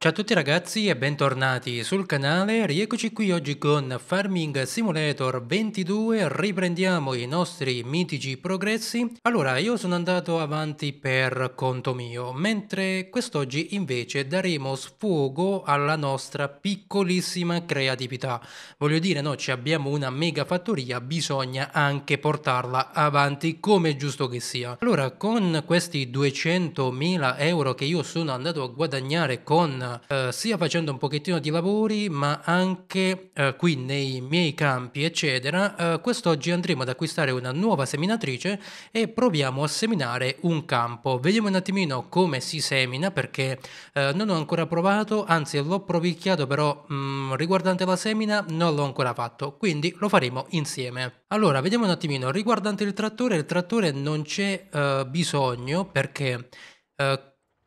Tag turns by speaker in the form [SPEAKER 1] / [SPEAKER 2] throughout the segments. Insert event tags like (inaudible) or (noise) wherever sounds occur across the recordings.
[SPEAKER 1] Ciao a tutti ragazzi e bentornati sul canale, rieccoci qui oggi con Farming Simulator 22, riprendiamo i nostri mitici progressi. Allora, io sono andato avanti per conto mio, mentre quest'oggi invece daremo sfogo alla nostra piccolissima creatività. Voglio dire, no, ci abbiamo una mega fattoria, bisogna anche portarla avanti come giusto che sia. Allora, con questi 200.000 euro che io sono andato a guadagnare con settimana, eh, sia facendo un pochettino di lavori, ma anche eh, qui nei miei campi, eccetera, eh, quest'oggi andremo ad acquistare una nuova seminatrice e proviamo a seminare un campo. Vediamo un attimino come si semina perché eh, non ho ancora provato, anzi l'ho provicchiato però mh, mm, riguardante la semina non l'ho ancora fatto, quindi lo faremo insieme. Allora, vediamo un attimino, riguardante il trattore, il trattore non c'è eh, bisogno perché... Uh,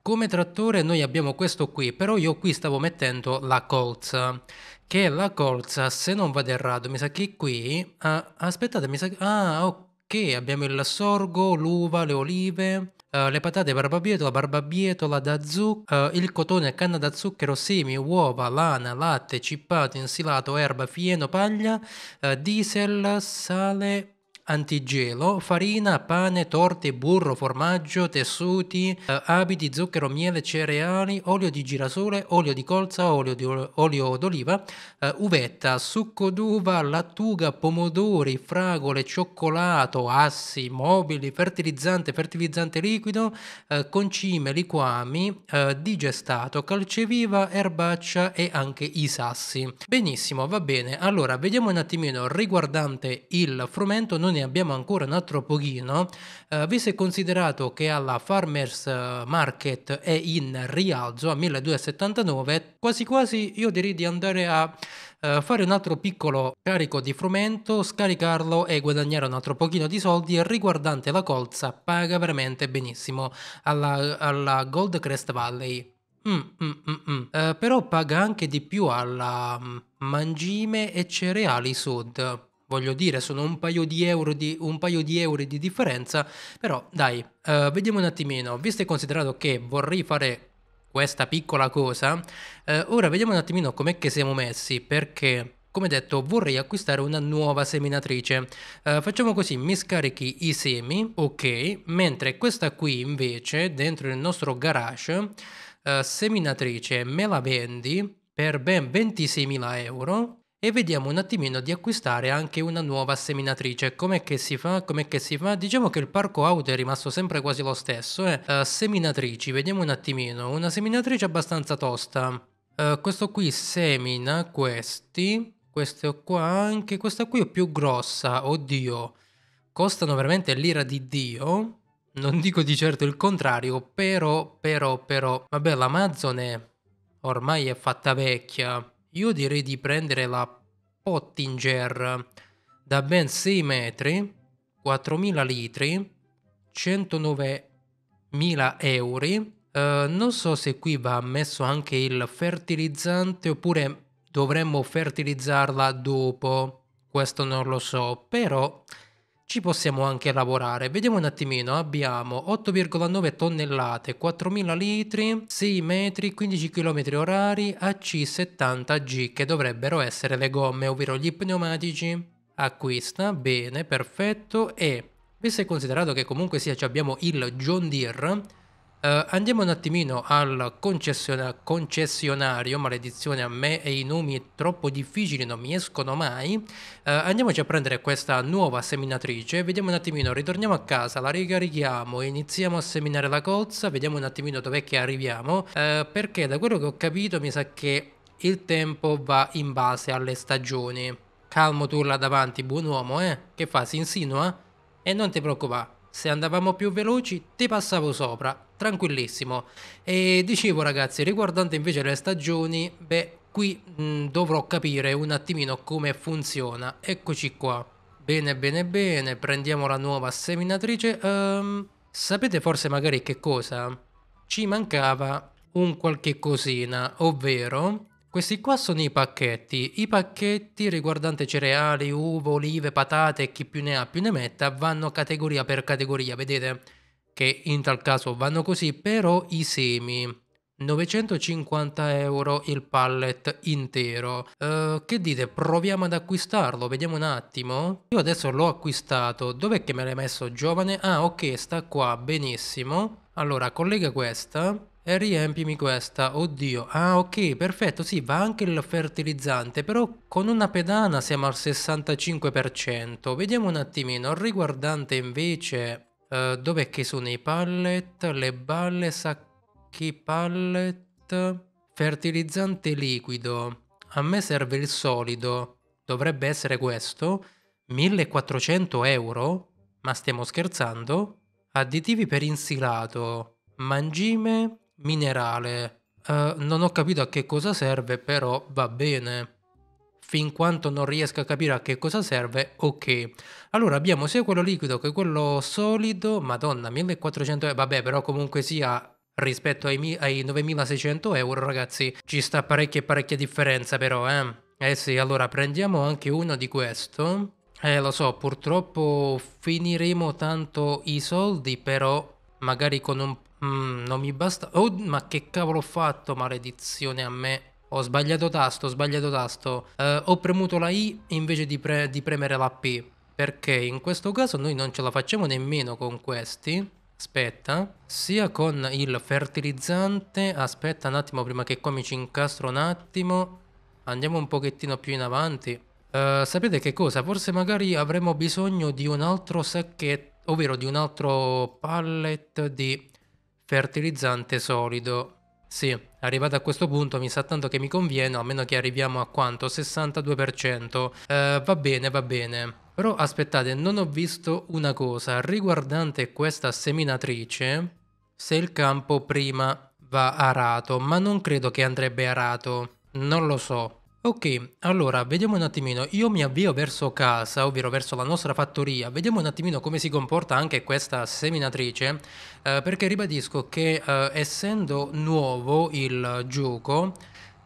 [SPEAKER 1] come trattore noi abbiamo questo qui, però io qui stavo mettendo la colza, che la colza, se non vado errato, mi sa che qui... Ah, aspettate, mi sa che... Ah, ok, abbiamo il sorgo, l'uva, le olive... Uh, le patate barbabietola, barbabietola da zucchero, uh, il cotone, canna da zucchero, semi, uova, lana, latte, cippato, insilato, erba, fieno, paglia, uh, diesel, sale, antigelo, farina, pane, torte, burro, formaggio, tessuti, eh, abiti, zucchero, miele, cereali, olio di girasole, olio di colza, olio, di, olio d'oliva, eh, uvetta, succo d'uva, lattuga, pomodori, fragole, cioccolato, assi, mobili, fertilizzante, fertilizzante liquido, eh, concime, liquami, digestato, calceviva, erbaccia e anche i sassi. Benissimo, va bene. Allora, vediamo un attimino riguardante il frumento. Non noi ne abbiamo ancora un altro pochino, eh, visto e considerato che alla Farmers eh, Market è in rialzo a 1279, quasi quasi io direi di andare a eh, fare un altro piccolo carico di frumento, scaricarlo e guadagnare un altro pochino di soldi e riguardante la colza paga veramente benissimo alla, alla Gold Crest Valley. Mm, mm, mm, mm. eh, però paga anche di più alla mm, mangime e cereali sud voglio dire, sono un paio di euro di, di, euro di differenza, però dai, uh, vediamo un attimino, visto e considerato che vorrei fare questa piccola cosa, uh, ora vediamo un attimino com'è che siamo messi, perché... Come detto vorrei acquistare una nuova seminatrice, uh, facciamo così, mi scarichi i semi, ok, mentre questa qui invece dentro il nostro garage seminatrice me la vendi per ben 26.000 euro e vediamo un attimino di acquistare anche una nuova seminatrice. Com'è che si fa? Com'è che si fa? Diciamo che il parco auto è rimasto sempre quasi lo stesso. Eh? Uh, seminatrici, vediamo un attimino. Una seminatrice abbastanza tosta. Uh, questo qui semina questi. Questo qua anche. Questa qui è più grossa. Oddio. Costano veramente l'ira di Dio. Non dico di certo il contrario, però, però, però. Vabbè, l'Amazon è ormai è fatta vecchia. Io direi di prendere la Pottinger da ben 6 metri, 4.000 litri, 109.000 euro. Eh, non so se qui va messo anche il fertilizzante oppure dovremmo fertilizzarla dopo. Questo non lo so, però ci possiamo anche lavorare. Vediamo un attimino, abbiamo 8,9 tonnellate, 4.000 litri, 6 metri, 15 km orari, AC70G che dovrebbero essere le gomme, ovvero gli pneumatici. Acquista, bene, perfetto e... Visto e considerato che comunque sia abbiamo il John Deere, Uh, andiamo un attimino al concessiona- concessionario, maledizione a me e i nomi troppo difficili non mi escono mai. Uh, andiamoci a prendere questa nuova seminatrice, vediamo un attimino, ritorniamo a casa, la ricarichiamo, iniziamo a seminare la cozza, vediamo un attimino dov'è che arriviamo, uh, perché da quello che ho capito mi sa che il tempo va in base alle stagioni. Calmo tu là davanti, buon uomo, eh? Che fa? Si insinua? E non ti preoccupare, se andavamo più veloci ti passavo sopra tranquillissimo. E dicevo ragazzi, riguardante invece le stagioni, beh, qui mh, mm, dovrò capire un attimino come funziona. Eccoci qua. Bene, bene, bene, prendiamo la nuova seminatrice. Um, sapete forse magari che cosa? Ci mancava un qualche cosina, ovvero... Questi qua sono i pacchetti. I pacchetti riguardanti cereali, uva, olive, patate e chi più ne ha più ne metta vanno categoria per categoria, vedete? che in tal caso vanno così, però i semi 950 euro il pallet intero. Uh, che dite? Proviamo ad acquistarlo, vediamo un attimo. Io adesso l'ho acquistato, dov'è che me l'hai messo giovane? Ah ok, sta qua, benissimo. Allora, collega questa e riempimi questa, oddio, ah ok, perfetto, sì, va anche il fertilizzante, però con una pedana siamo al 65%, vediamo un attimino, riguardante invece Uh, dov'è che sono i pallet? Le balle, sacchi pallet, fertilizzante liquido. A me serve il solido. Dovrebbe essere questo. 1400 euro? Ma stiamo scherzando? Additivi per insilato, mangime, minerale. Uh, non ho capito a che cosa serve, però va bene fin quanto non riesco a capire a che cosa serve, ok. Allora abbiamo sia quello liquido che quello solido, madonna, 1400 euro, eh, vabbè però comunque sia rispetto ai, ai 9600 euro ragazzi, ci sta parecchia parecchia differenza però, eh. Eh sì, allora prendiamo anche uno di questo. Eh lo so, purtroppo finiremo tanto i soldi però magari con un... Mm, non mi basta... Oh, ma che cavolo ho fatto, maledizione a me ho sbagliato tasto, ho sbagliato tasto, eh, ho premuto la I invece di, pre di premere la P, perché in questo caso noi non ce la facciamo nemmeno con questi, aspetta, sia con il fertilizzante, aspetta un attimo prima che qua mi ci incastro un attimo, andiamo un pochettino più in avanti. Uh, sapete che cosa? Forse magari avremo bisogno di un altro sacchetto, ovvero di un altro pallet di fertilizzante solido. Sì, arrivato a questo punto mi sa tanto che mi conviene, a meno che arriviamo a quanto? 62%. Eh, va bene, va bene. Però aspettate, non ho visto una cosa riguardante questa seminatrice, se il campo prima va arato, ma non credo che andrebbe arato, non lo so. Ok, allora vediamo un attimino, io mi avvio verso casa, ovvero verso la nostra fattoria, vediamo un attimino come si comporta anche questa seminatrice, eh, perché ribadisco che eh, essendo nuovo il gioco,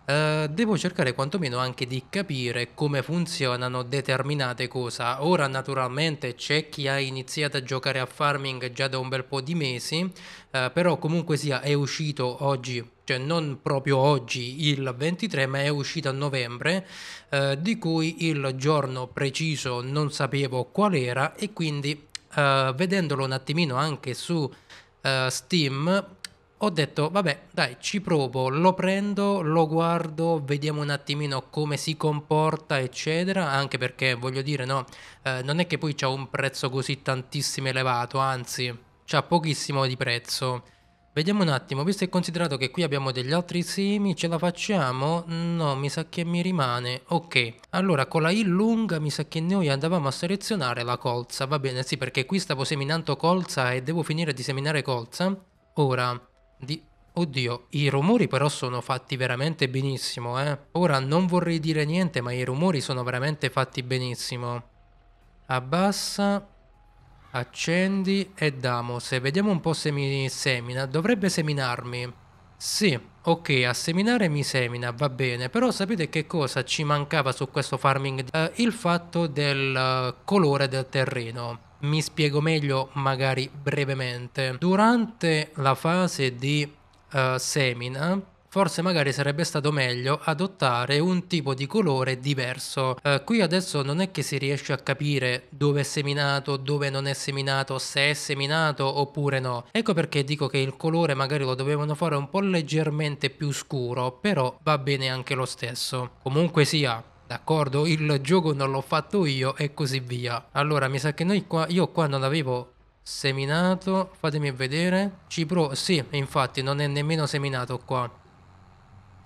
[SPEAKER 1] eh, devo cercare quantomeno anche di capire come funzionano determinate cose. Ora naturalmente c'è chi ha iniziato a giocare a farming già da un bel po' di mesi, eh, però comunque sia è uscito oggi cioè non proprio oggi il 23 ma è uscita a novembre eh, di cui il giorno preciso non sapevo qual era e quindi eh, vedendolo un attimino anche su eh, Steam ho detto vabbè dai ci provo lo prendo lo guardo vediamo un attimino come si comporta eccetera anche perché voglio dire no eh, non è che poi c'è un prezzo così tantissimo elevato anzi c'è pochissimo di prezzo Vediamo un attimo, visto e considerato che qui abbiamo degli altri semi, ce la facciamo? No, mi sa che mi rimane. Ok, allora con la I lunga mi sa che noi andavamo a selezionare la colza, va bene, sì, perché qui stavo seminando colza e devo finire di seminare colza. Ora, di... Oddio, i rumori però sono fatti veramente benissimo, eh. Ora non vorrei dire niente, ma i rumori sono veramente fatti benissimo. Abbassa, Accendi e Damos. Vediamo un po' se mi semina. Dovrebbe seminarmi. Sì, ok, a seminare mi semina, va bene. Però sapete che cosa ci mancava su questo farming? Uh, il fatto del uh, colore del terreno. Mi spiego meglio magari brevemente. Durante la fase di uh, semina forse magari sarebbe stato meglio adottare un tipo di colore diverso. Eh, qui adesso non è che si riesce a capire dove è seminato, dove non è seminato, se è seminato oppure no. Ecco perché dico che il colore magari lo dovevano fare un po' leggermente più scuro, però va bene anche lo stesso. Comunque sia, d'accordo, il gioco non l'ho fatto io e così via. Allora, mi sa che noi qua, io qua non avevo seminato, fatemi vedere. Cipro, pro, sì, infatti non è nemmeno seminato qua.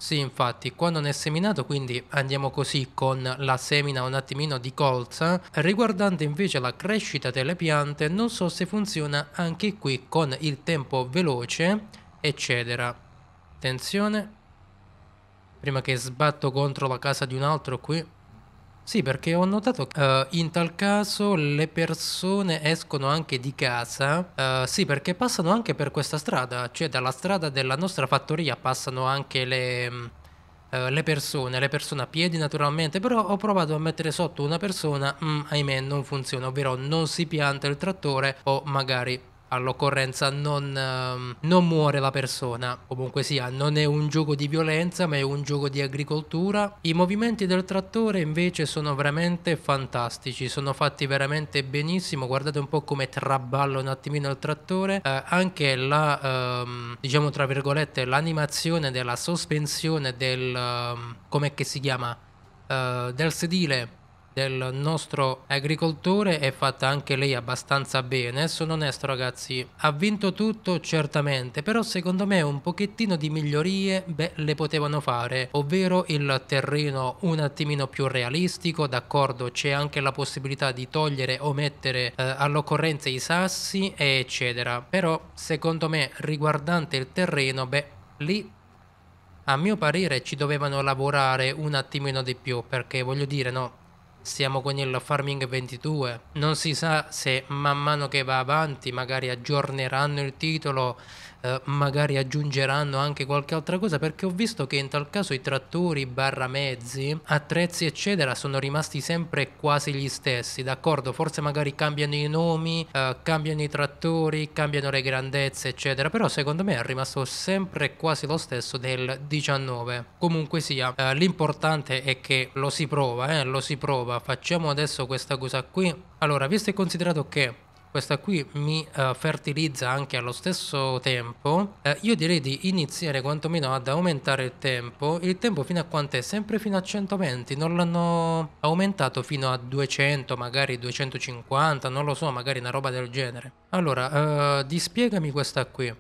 [SPEAKER 1] Sì, infatti, quando è seminato, quindi andiamo così con la semina un attimino di colza, riguardante invece la crescita delle piante, non so se funziona anche qui con il tempo veloce, eccetera. Attenzione, prima che sbatto contro la casa di un altro qui. Sì, perché ho notato che uh, in tal caso le persone escono anche di casa, uh, sì, perché passano anche per questa strada, cioè dalla strada della nostra fattoria passano anche le, Uh, le persone, le persone a piedi naturalmente, però ho provato a mettere sotto una persona, mm, ahimè non funziona, ovvero non si pianta il trattore o magari all'occorrenza non, ehm, non, muore la persona. Comunque sia, non è un gioco di violenza, ma è un gioco di agricoltura. I movimenti del trattore invece sono veramente fantastici, sono fatti veramente benissimo. Guardate un po' come traballa un attimino il trattore. Eh, anche la, ehm, diciamo tra virgolette, l'animazione della sospensione del... Ehm, come si chiama? Eh, del sedile del nostro agricoltore è fatta anche lei abbastanza bene, sono onesto ragazzi, ha vinto tutto certamente, però secondo me un pochettino di migliorie beh, le potevano fare, ovvero il terreno un attimino più realistico, d'accordo c'è anche la possibilità di togliere o mettere eh, all'occorrenza i sassi eccetera, però secondo me riguardante il terreno, beh, lì a mio parere ci dovevano lavorare un attimino di più perché voglio dire no siamo con il Farming 22. Non si sa se man mano che va avanti magari aggiorneranno il titolo eh, magari aggiungeranno anche qualche altra cosa perché ho visto che in tal caso i trattori barra mezzi, attrezzi eccetera sono rimasti sempre quasi gli stessi, d'accordo? Forse magari cambiano i nomi, eh, cambiano i trattori, cambiano le grandezze eccetera, però secondo me è rimasto sempre quasi lo stesso del 19. Comunque sia, eh, l'importante è che lo si prova, eh, lo si prova, facciamo adesso questa cosa qui. Allora, visto e considerato che questa qui mi uh, fertilizza anche allo stesso tempo, eh, io direi di iniziare quantomeno ad aumentare il tempo. Il tempo fino a quanto è? Sempre fino a 120, non l'hanno aumentato fino a 200, magari 250, non lo so, magari una roba del genere. Allora, uh, dispiegami questa qui.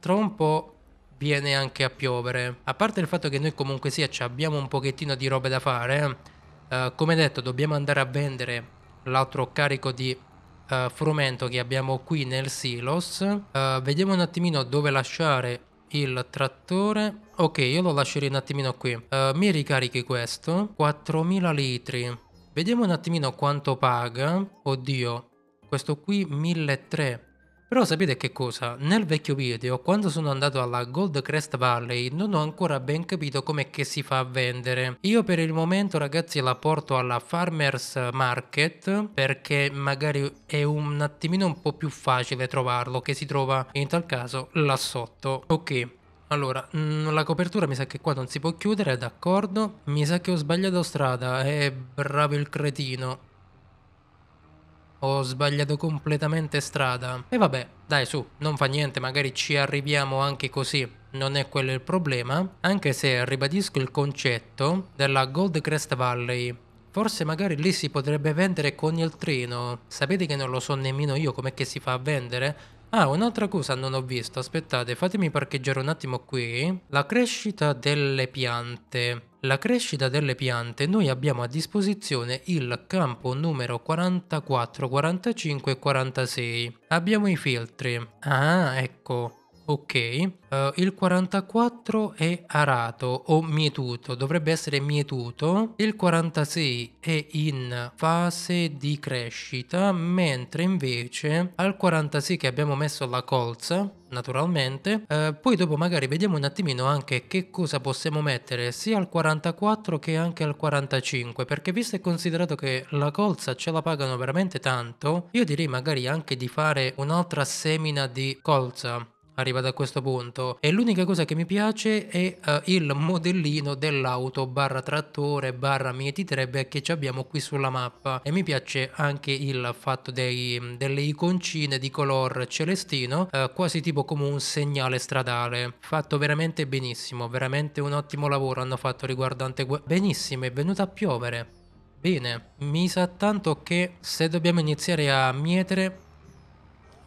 [SPEAKER 1] Tra un po' viene anche a piovere. A parte il fatto che noi comunque sia abbiamo un pochettino di robe da fare, eh. eh, come detto dobbiamo andare a vendere l'altro carico di uh, frumento che abbiamo qui nel silos. Uh, vediamo un attimino dove lasciare il trattore ok io lo lascerei un attimino qui uh, mi ricarichi questo 4000 litri vediamo un attimino quanto paga oddio questo qui 1300 però sapete che cosa? Nel vecchio video, quando sono andato alla Gold Crest Valley, non ho ancora ben capito com'è che si fa a vendere. Io per il momento ragazzi la porto alla Farmers Market perché magari è un attimino un po' più facile trovarlo, che si trova in tal caso là sotto. Ok, allora, mm, la copertura mi sa che qua non si può chiudere, d'accordo. Mi sa che ho sbagliato strada, è eh, bravo il cretino. Ho sbagliato completamente strada. E vabbè, dai su, non fa niente, magari ci arriviamo anche così. Non è quello il problema, anche se ribadisco il concetto della Gold Crest Valley. Forse magari lì si potrebbe vendere con il treno. Sapete che non lo so nemmeno io com'è che si fa a vendere? Ah, un'altra cosa non ho visto, aspettate, fatemi parcheggiare un attimo qui. La crescita delle piante. La crescita delle piante, noi abbiamo a disposizione il campo numero 44, 45 e 46. Abbiamo i filtri. Ah, ecco. Ok, uh, il 44 è arato o mietuto, dovrebbe essere mietuto. Il 46 è in fase di crescita, mentre invece al 46 che abbiamo messo la colza, naturalmente, uh, poi dopo magari vediamo un attimino anche che cosa possiamo mettere sia al 44 che anche al 45, perché visto e considerato che la colza ce la pagano veramente tanto, io direi magari anche di fare un'altra semina di colza arrivato a questo punto e l'unica cosa che mi piace è uh, il modellino dell'auto barra trattore barra mieti trebbe che abbiamo qui sulla mappa e mi piace anche il fatto dei, delle iconcine di color celestino uh, quasi tipo come un segnale stradale fatto veramente benissimo veramente un ottimo lavoro hanno fatto riguardante benissimo è venuta a piovere Bene, mi sa tanto che se dobbiamo iniziare a mietere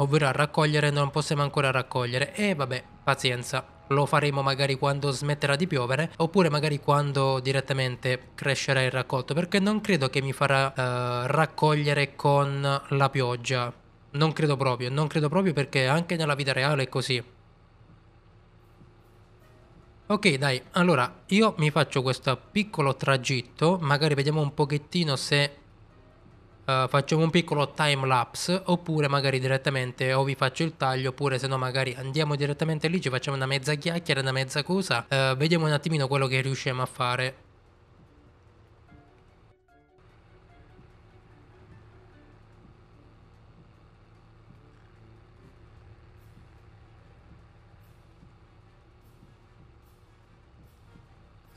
[SPEAKER 1] ovvero a raccogliere non possiamo ancora raccogliere e vabbè, pazienza, lo faremo magari quando smetterà di piovere oppure magari quando direttamente crescerà il raccolto perché non credo che mi farà eh, raccogliere con la pioggia non credo proprio non credo proprio perché anche nella vita reale è così ok dai allora io mi faccio questo piccolo tragitto magari vediamo un pochettino se uh, eh, facciamo un piccolo time lapse oppure magari direttamente o vi faccio il taglio oppure se no magari andiamo direttamente lì ci facciamo una mezza chiacchiera una mezza cosa uh, vediamo un attimino quello che riusciamo a fare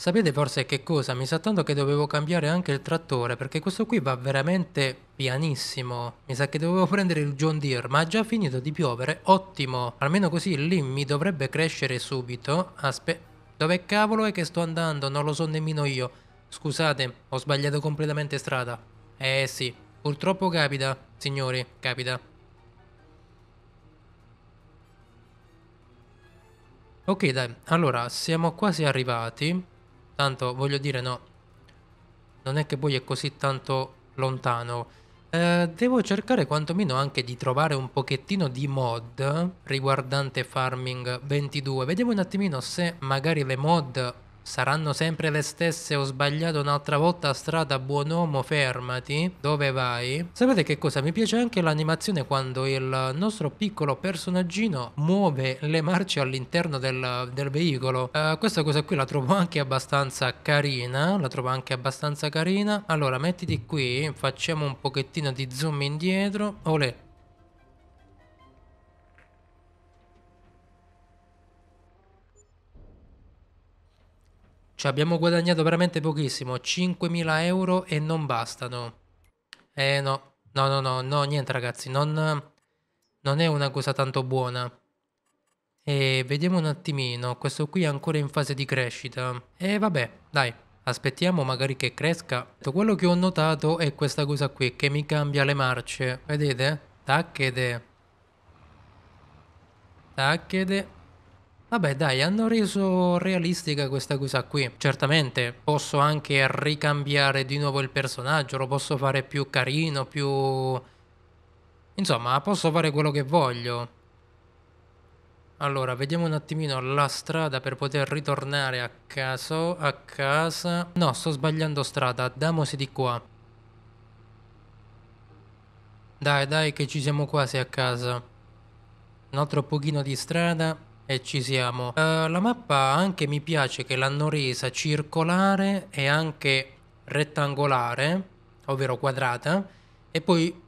[SPEAKER 1] Sapete forse che cosa? Mi sa tanto che dovevo cambiare anche il trattore perché questo qui va veramente pianissimo. Mi sa che dovevo prendere il John Deere, ma ha già finito di piovere. Ottimo. Almeno così lì mi dovrebbe crescere subito. Aspetta. Dove cavolo è che sto andando? Non lo so nemmeno io. Scusate, ho sbagliato completamente strada. Eh sì, purtroppo capita, signori, capita. Ok dai, allora siamo quasi arrivati Tanto voglio dire, no, non è che poi è così tanto lontano. Eh, devo cercare quantomeno anche di trovare un pochettino di mod riguardante Farming 22. Vediamo un attimino se magari le mod Saranno sempre le stesse, ho sbagliato un'altra volta a strada, buon uomo, fermati, dove vai? Sapete che cosa? Mi piace anche l'animazione quando il nostro piccolo personaggino muove le marce all'interno del, del veicolo. Uh, questa cosa qui la trovo anche abbastanza carina, la trovo anche abbastanza carina. Allora, mettiti qui, facciamo un pochettino di zoom indietro. Olè, Cioè abbiamo guadagnato veramente pochissimo, 5.000 euro e non bastano. Eh no, no, no, no, no niente ragazzi, non, non è una cosa tanto buona. E vediamo un attimino, questo qui è ancora in fase di crescita. E vabbè, dai, aspettiamo magari che cresca. Quello che ho notato è questa cosa qui, che mi cambia le marce. Vedete? Tacchede. Tacchede. Vabbè dai, hanno reso realistica questa cosa qui. Certamente posso anche ricambiare di nuovo il personaggio, lo posso fare più carino, più... Insomma, posso fare quello che voglio. Allora, vediamo un attimino la strada per poter ritornare a caso, a casa. No, sto sbagliando strada, damosi di qua. Dai, dai, che ci siamo quasi a casa. Un altro pochino di strada e ci siamo. Uh, la mappa anche mi piace che l'hanno resa circolare e anche rettangolare, ovvero quadrata, e poi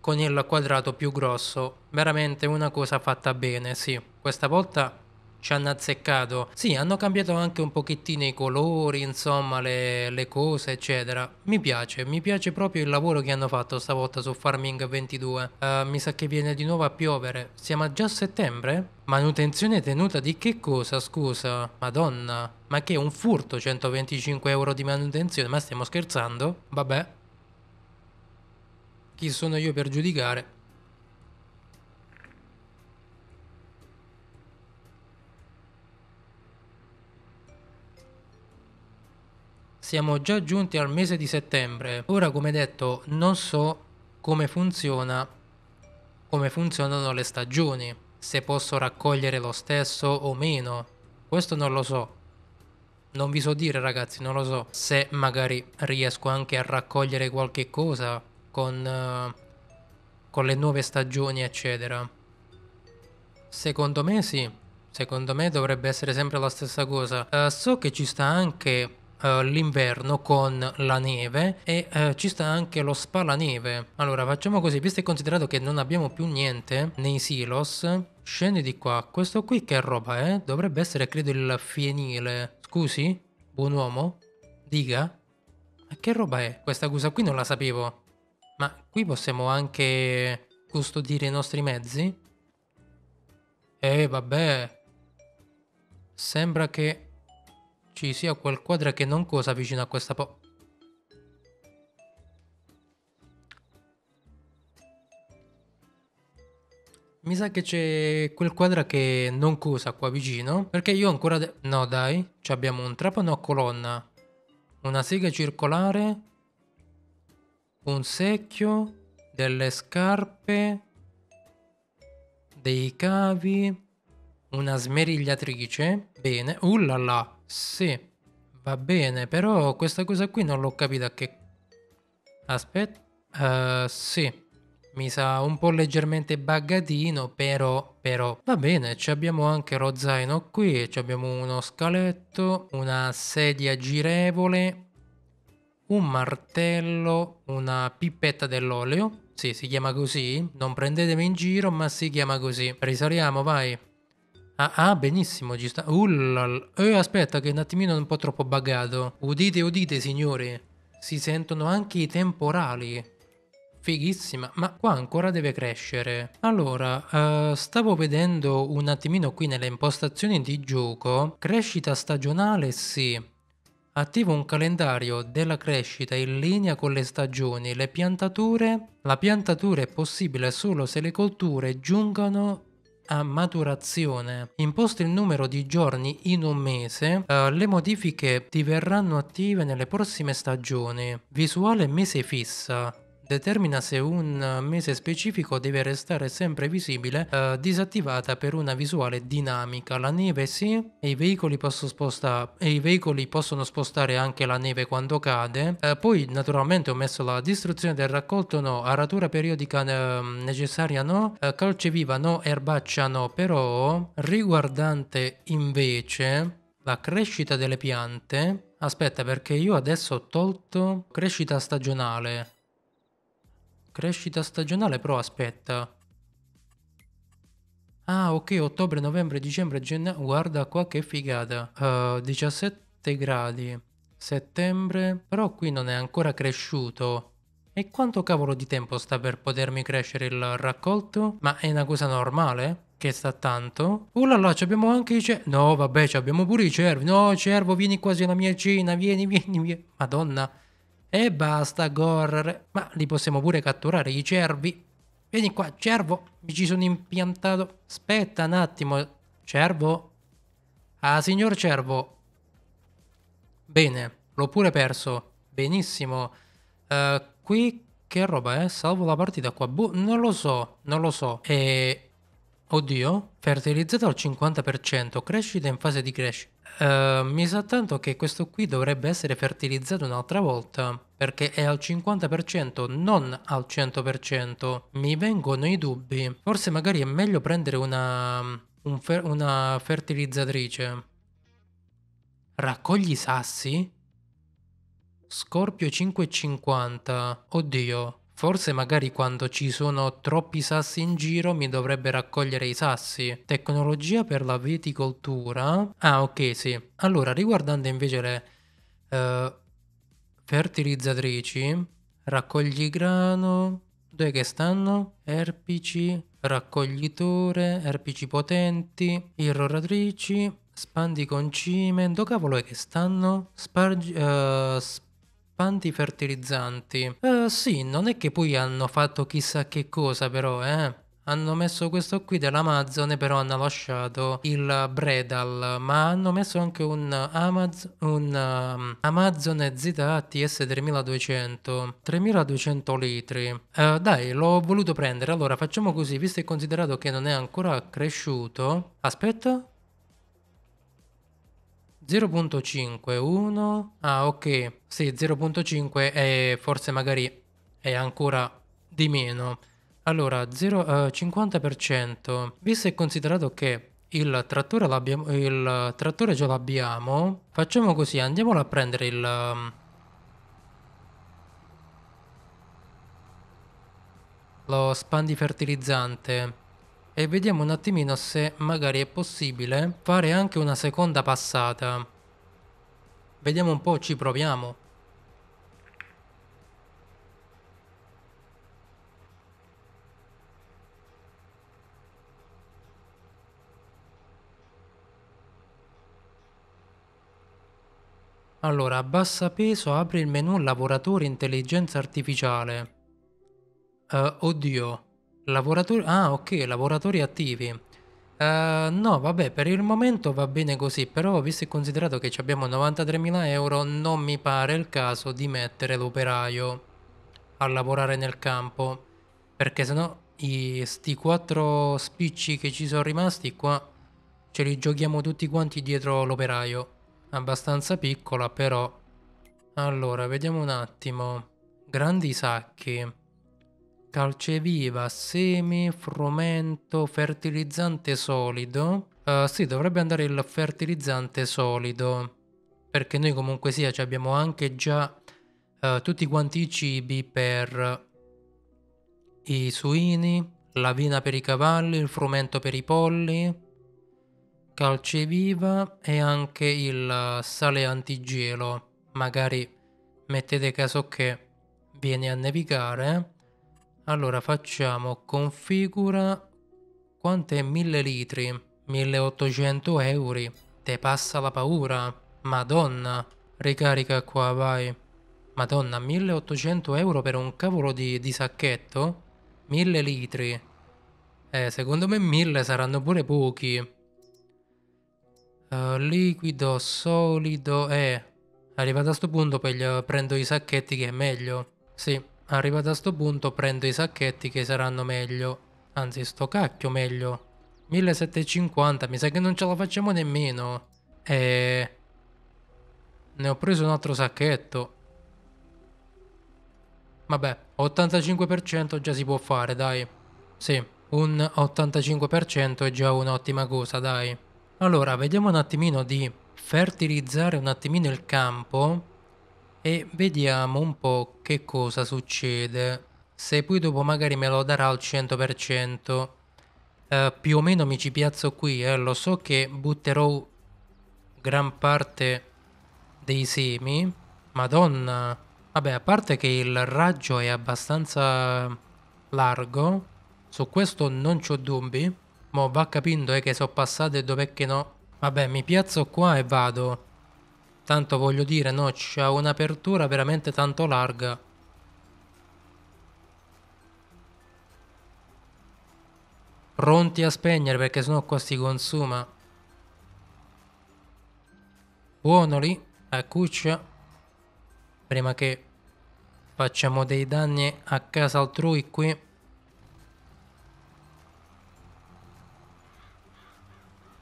[SPEAKER 1] con il quadrato più grosso. Veramente una cosa fatta bene, sì. Questa volta ci hanno azzeccato. Sì, hanno cambiato anche un pochettino i colori, insomma, le, le, cose, eccetera. Mi piace, mi piace proprio il lavoro che hanno fatto stavolta su Farming 22. Uh, eh, mi sa che viene di nuovo a piovere. Siamo già a settembre? Manutenzione tenuta di che cosa, scusa? Madonna, ma che è un furto 125 euro di manutenzione? Ma stiamo scherzando? Vabbè. Chi sono io per giudicare? Siamo già giunti al mese di settembre. Ora, come detto, non so come funziona come funzionano le stagioni, se posso raccogliere lo stesso o meno. Questo non lo so. Non vi so dire ragazzi, non lo so. Se magari riesco anche a raccogliere qualche cosa con, uh, con le nuove stagioni, eccetera. Secondo me sì, secondo me dovrebbe essere sempre la stessa cosa. Uh, so che ci sta anche eh, l'inverno con la neve e eh, ci sta anche lo spalaneve. Allora facciamo così, visto e considerato che non abbiamo più niente nei silos, scendi di qua. Questo qui che roba è? Eh? Dovrebbe essere credo il fienile. Scusi? Buon uomo? Diga? Ma che roba è? Questa cosa qui non la sapevo. Ma qui possiamo anche custodire i nostri mezzi? Eh, vabbè. Sembra che ci sia quel quadro che non cosa vicino a questa po... Mi sa che c'è quel quadro che non cosa qua vicino. Perché io ancora... No dai, cioè abbiamo un trapano a colonna. Una sega circolare. Un secchio. Delle scarpe. Dei cavi. Una smerigliatrice. Bene. Uh sì, va bene, però questa cosa qui non l'ho capita che... Aspetta, eh, sì, mi sa un po' leggermente baggatino, però, però... Va bene, ci abbiamo anche lo zaino qui, abbiamo uno scaletto, una sedia girevole, un martello, una pippetta dell'olio. Sì, si chiama così. Non prendetemi in giro, ma si chiama così. Risaliamo, vai. Ah, ah, benissimo, ci sta. Uh, eh, aspetta, che un attimino è un po' troppo buggato. Udite, udite, signori. Si sentono anche i temporali. Fighissima, ma qua ancora deve crescere. Allora, eh, stavo vedendo un attimino qui nelle impostazioni di gioco. Crescita stagionale, sì. Attivo un calendario della crescita in linea con le stagioni. Le piantature? La piantatura è possibile solo se le colture giungano a maturazione. Imposto il numero di giorni in un mese, eh, le modifiche diverranno attive nelle prossime stagioni. Visuale mese fissa determina se un mese specifico deve restare sempre visibile eh, disattivata per una visuale dinamica. La neve sì, e i veicoli, sposta- e i veicoli possono spostare anche la neve quando cade. Eh, poi naturalmente ho messo la distruzione del raccolto no, aratura periodica eh, necessaria no, eh, calce viva no, erbaccia no, però riguardante invece la crescita delle piante, aspetta perché io adesso ho tolto crescita stagionale, Crescita stagionale però aspetta. Ah ok, ottobre, novembre, dicembre, gennaio. Guarda qua che figata. Uh, eh, 17 gradi. Settembre. Però qui non è ancora cresciuto. E quanto cavolo di tempo sta per potermi crescere il raccolto? Ma è una cosa normale? Che sta tanto? Oh là là, ci abbiamo anche i cervi. No, vabbè, ci abbiamo pure i cervi. No, cervo, vieni quasi alla mia cena. Vieni, (laughs) vieni, vieni. Madonna. E basta correre. Ma li possiamo pure catturare i cervi. Vieni qua, cervo. Mi ci sono impiantato. Aspetta un attimo, cervo. Ah, signor cervo. Bene, l'ho pure perso. Benissimo. Uh, qui che roba eh? Salvo la partita qua. Boh, non lo so, non lo so. E... Oddio, fertilizzato al 50%, crescita in fase di crescita. Ehm, mi sa tanto che questo qui dovrebbe essere fertilizzato un'altra volta perché è al 50% non al 100%. Mi vengono i dubbi. Forse magari è meglio prendere una, un fer una fertilizzatrice. Raccogli sassi? Scorpio 550. Oddio. Forse magari quando ci sono troppi sassi in giro mi dovrebbe raccogliere i sassi. Tecnologia per la viticoltura. Ah, ok, sì. Allora, riguardando invece le uh, fertilizzatrici, raccogli grano. Dove che stanno? Erpici, raccoglitore, erpici potenti, irroratrici, spandi concime. Dove cavolo è che stanno? Spargi... Uh, eh, sp- anticipanti fertilizzanti. Eh, sì, non è che poi hanno fatto chissà che cosa però, eh hanno messo questo qui dell'Amazon però hanno lasciato il Bredal ma hanno messo anche un, Amaz- un um, Amazon ZHTS 3200 3200 litri uh, dai l'ho voluto prendere allora facciamo così visto e considerato che non è ancora cresciuto aspetta 0.51. Ah, ok. Sì, 0.5 è forse magari è ancora di meno. Allora, 0, uh, 50%. Visto e considerato che il trattore, il trattore già l'abbiamo, facciamo così, andiamolo a prendere il... Um, lo spandi fertilizzante e vediamo un attimino se magari è possibile fare anche una seconda passata. Vediamo un po', ci proviamo. Allora, bassa peso, apri il menu lavoratore intelligenza artificiale. Uh, oddio. Lavoratori... Ah, ok, lavoratori attivi. Eh, no, vabbè, per il momento va bene così, però visto e considerato che abbiamo 93.000 euro, non mi pare il caso di mettere l'operaio a lavorare nel campo, perché sennò i, sti quattro spicci che ci sono rimasti qua ce li giochiamo tutti quanti dietro l'operaio. Abbastanza piccola, però... Allora, vediamo un attimo. Grandi sacchi calceviva, semi, frumento, fertilizzante solido. Uh, sì, dovrebbe andare il fertilizzante solido, perché noi comunque sia cioè abbiamo anche già uh, tutti quanti i cibi per i suini, la vina per i cavalli, il frumento per i polli, calceviva e anche il sale antigelo. Magari mettete caso che viene a nevicare allora facciamo configura quanto è 1000 litri, 1800 euro, te passa la paura, madonna, ricarica qua vai, madonna 1800 euro per un cavolo di, di sacchetto, 1000 litri, eh secondo me 1000 saranno pure pochi, uh, liquido, solido, eh, arrivato a sto punto prendo i sacchetti che è meglio, sì. Arrivato a sto punto prendo i sacchetti che saranno meglio. Anzi, sto cacchio meglio. 1750, mi sa che non ce la facciamo nemmeno. E... Ne ho preso un altro sacchetto. Vabbè, 85% già si può fare, dai. Sì, un 85% è già un'ottima cosa, dai. Allora, vediamo un attimino di fertilizzare un attimino il campo e vediamo un po' che cosa succede. Se poi dopo magari me lo darà al 100%, eh, più o meno mi ci piazzo qui. Eh. Lo so che butterò gran parte dei semi. Madonna. Vabbè, a parte che il raggio è abbastanza largo, su questo non ho dubbi. Ma va capendo eh, che sono passate e dov'è che no. Vabbè, mi piazzo qua e vado. Tanto voglio dire, no, c'è un'apertura veramente tanto larga. Pronti a spegnere perché sennò qua si consuma. Buono lì, a cuccia. Prima che facciamo dei danni a casa altrui qui.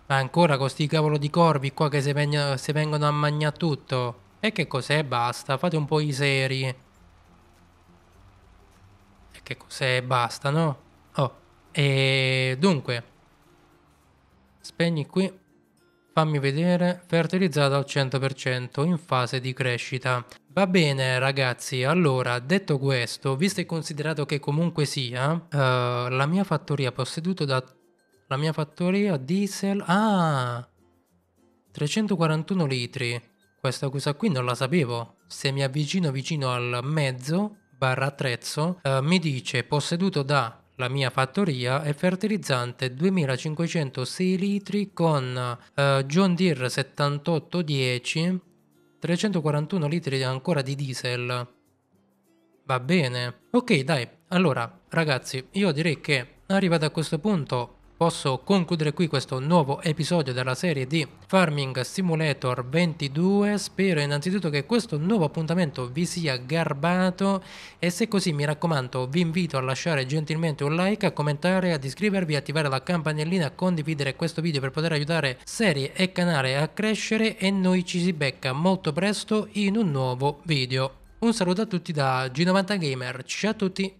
[SPEAKER 1] Ma ancora con questi cavolo di corvi qua che si, veng- se vengono a mangiare tutto. E che cos'è? Basta, fate un po' i seri. E che cos'è? Basta, no? Oh, e dunque. Spegni qui. Fammi vedere, fertilizzato al 100%, in fase di crescita. Va bene ragazzi, allora detto questo, visto e considerato che comunque sia, uh, la mia fattoria posseduta da la mia fattoria diesel... Ah! 341 litri. Questa cosa qui non la sapevo. Se mi avvicino vicino al mezzo, barra attrezzo, eh, mi dice posseduto da la mia fattoria e fertilizzante 2506 litri con eh, John Deere 7810, 341 litri ancora di diesel. Va bene. Ok, dai. Allora, ragazzi, io direi che arrivato a questo punto posso concludere qui questo nuovo episodio della serie di Farming Simulator 22. Spero innanzitutto che questo nuovo appuntamento vi sia garbato e se così mi raccomando vi invito a lasciare gentilmente un like, a commentare, ad iscrivervi, attivare la campanellina, a condividere questo video per poter aiutare serie e canale a crescere e noi ci si becca molto presto in un nuovo video. Un saluto a tutti da G90 Gamer, ciao a tutti!